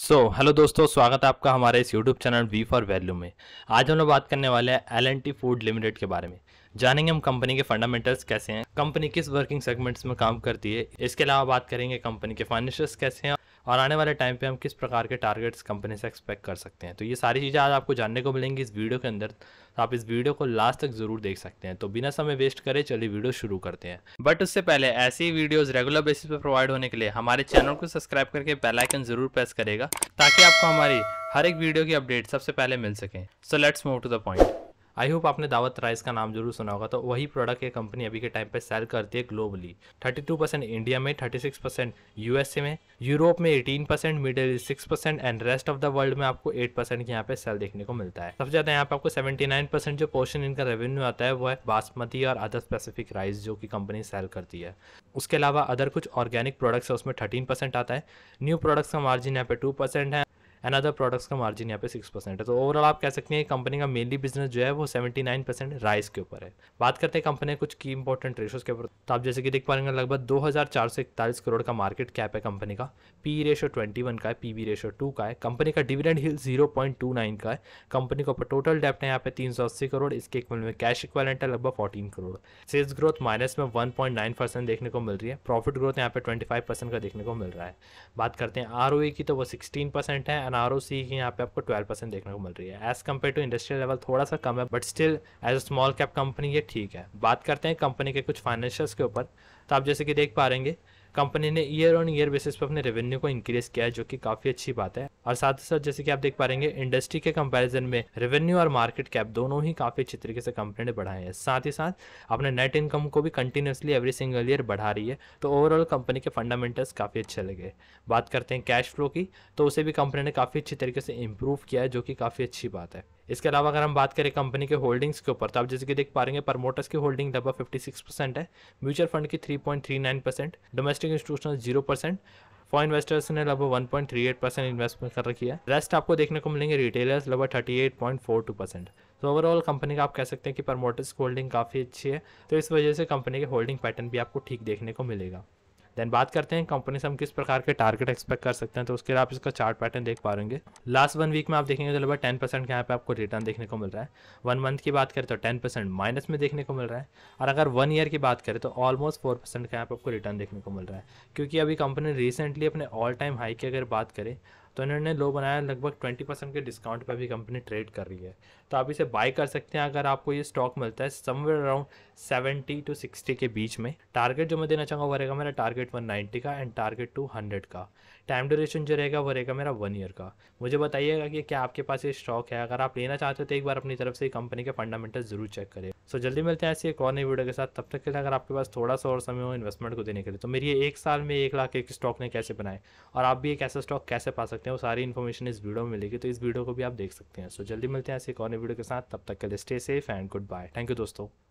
सो so, hello दोस्तों स्वागत है आपका हमारे इस YouTube channel V for value में आज हम लोग बात करने वाले हैं L and T food limited के बारे में जानेंगे हम कंपनी के फंडामेंटल्स कैसे हैं कंपनी किस वर्किंग सेगमेंट्स में काम करती है इसके अलावा बात करेंगे कंपनी के फाइनेंशियल्स कैसे हैं और आने वाले टाइम पे हम किस प्रकार के टारगेट्स कंपनी से एक्सपेक्ट कर सकते हैं तो ये सारी चीज़ें आज आपको जानने को मिलेंगी इस वीडियो के अंदर तो आप इस वीडियो को लास्ट तक ज़रूर देख सकते हैं तो बिना समय वेस्ट करें चलिए वीडियो शुरू करते हैं बट उससे पहले ऐसी वीडियोज़ रेगुलर बेसिस पर प्रोवाइड होने के लिए हमारे चैनल को सब्सक्राइब करके बेलाइकन ज़रूर प्रेस करेगा ताकि आपको हमारी हर एक वीडियो की अपडेट सबसे पहले मिल सकें so let's move to the point I hope आपने दावत राइस का नाम जरूर सुना होगा तो वही प्रोडक्ट ये कंपनी अभी के टाइम पे सेल करती है ग्लोबली 32 परसेंट इंडिया में 36 परसेंट यूएसए में यूरोप में 18 percent middle six percent and rest of the world में आपको 8 परसेंट यहाँ पे सेल देखने को मिलता है सबसे ज्यादा यहाँ पे आपको 79 परसेंट जो पोर्शन इनका रेवेन्यू आता है वो है बासमती और अदर स्पेसिफिक राइस जो कि कंपनी सेल करती है उसके अलावा अदर कुछ ऑर्गेनिक प्रोडक्ट्स है उसमें थर्टीन परसेंट आता है न्यू प्रोडक्ट्स का मार्जिन यहाँ पे टू परसेंट है एंड अदर प्रोडक्ट्स का मार्जिन यहाँ पे सिक्स परसेंट है तो ओवरऑल आप कह सकते हैं कंपनी का मेनली बिजनेस जो है वो सेवेंटी नाइन परसेंट राइस के ऊपर है बात करते हैं कंपनी कुछ की इंपॉर्टेंट रेशोज के ऊपर तो आप जैसे कि देख पाएंगे लगभग दो हज़ार चार सौ इकतालीस करोड़ का मार्केट कैप है कंपनी का पी रेशो ट्वेंटी वन का है पी वी रेशो टू का है कंपनी का dividend yield zero point two nine का है कंपनी का ऊपर टोटल डेप्ट है यहाँ पे तीन सौ अस्सी करोड़ इसके इक्वल में कैश इक्वलेंट है लगभग fourteen crore sales growth minus में वन पॉइंट नाइन परसेंट देखने को मिल रही है प्रॉफिट ग्रोथ यहाँ पे ट्वेंटी फाइव परसेंट का देखने को मिल रहा है बात करते हैं आर e की तो वो सिक्सटीन परसेंट है एन आर ओ सी की यहाँ पे आपको ट्वेल्व परसेंट देखने को मिल रही है as compare to industrial level थोड़ा सा कम है but still as a small cap company ये ठीक है बात करते हैं कंपनी के कुछ फाइनेंशियल्स के ऊपर तो आप जैसे कि देख पा रहेंगे कंपनी ने ईयर ऑन ईयर बेसिस पर अपने रेवेन्यू को इंक्रीज़ किया है जो कि काफ़ी अच्छी बात है और साथ ही साथ जैसे कि आप देख पा रहे इंडस्ट्री के कंपैरिजन में रेवेन्यू और मार्केट कैप दोनों ही काफ़ी अच्छी तरीके से कंपनी ने बढ़ाए हैं साथ ही साथ अपने नेट इनकम को भी कंटिन्यूसली एवरी सिंगल ईयर बढ़ा रही है तो ओवरऑल कंपनी के फंडामेंटल्स काफ़ी अच्छे लगे बात करते हैं कैश फ्लो की तो उसे भी कंपनी ने काफ़ी अच्छी तरीके से इम्प्रूव किया है जो कि काफ़ी अच्छी बात है इसके अलावा अगर हम बात करें कंपनी के होल्डिंग्स के ऊपर तो आप जैसे कि देख पा रहे प्रमोटर्स की होल्डिंग लगभग फिफ्टी परसेंट है म्यूचुअल फंड की three percent domestic institutional zero percent for investors ने लगभग 1.38 परसेंट इन्वेस्टमेंट कर रखी है रेस्ट आपको देखने को मिलेंगे रिटेलर्स लगभग 38.42 परसेंट तो ओवरऑल कंपनी का आप कह सकते हैं कि प्रमोटर्स होल्डिंग काफ़ी अच्छी है तो इस वजह से कंपनी के होल्डिंग पैटर्न भी आपको ठीक देखने को मिलेगा देन बात करते हैं कंपनी से हम किस प्रकार के टारगेट एक्सपेक्ट कर सकते हैं तो उसके लिए आप इसका चार्ट पैटर्न देख पा रहे लास्ट वन वीक में आप देखेंगे तो लगभग टेन परसेंट के यहाँ पे आपको रिटर्न देखने को मिल रहा है वन मंथ की बात करें तो टेन परसेंट माइनस में देखने को मिल रहा है और अगर वन ईयर की बात करें तो ऑलमोस्ट फोर परसेंट यहाँ पे आपको रिटर्न देखने को मिल रहा है क्योंकि अभी कंपनी रिसेंटली अपने ऑल टाइम हाई की अगर बात करें तो इन्होंने लो बनाया लगभग ट्वेंटी परसेंट के डिस्काउंट पर भी कंपनी ट्रेड कर रही है तो आप इसे बाय कर सकते हैं अगर आपको ये स्टॉक मिलता है somewhere around seventy two sixty के बीच में टारगेट जो मैं देना चाहूँगा वो रहेगा मेरा टारगेट वन नाइन्टी का एंड टारगेट टू हंड्रेड का टाइम ड्यूरेशन जो रहेगा वो रहेगा मेरा वन ईयर का मुझे बताइएगा कि क्या आपके पास ये स्टॉक है अगर आप लेना चाहते हो तो एक बार अपनी तरफ से कंपनी के फंडामेंटल ज़रूर चेक करें सो so, जल्दी मिलते हैं ऐसे एक और नई वीडियो के साथ तब तक के लिए अगर आपके पास थोड़ा सा और समय हो इन्वेस्टमेंट को देने के लिए तो मेरी एक साल में एक लाख एक स्टॉक ने कैसे बनाए और आप भी एक ऐसा स्टॉक कैसे पा सकते हैं वो सारी इन्फॉर्मेशन इस वीडियो में मिलेगी तो इस वीडियो को भी आप देख सकते हैं सो so, जल्दी मिलते हैं ऐसी एक और नई वीडियो के साथ तब तक के लिए stay safe and good bye thank you दोस्तों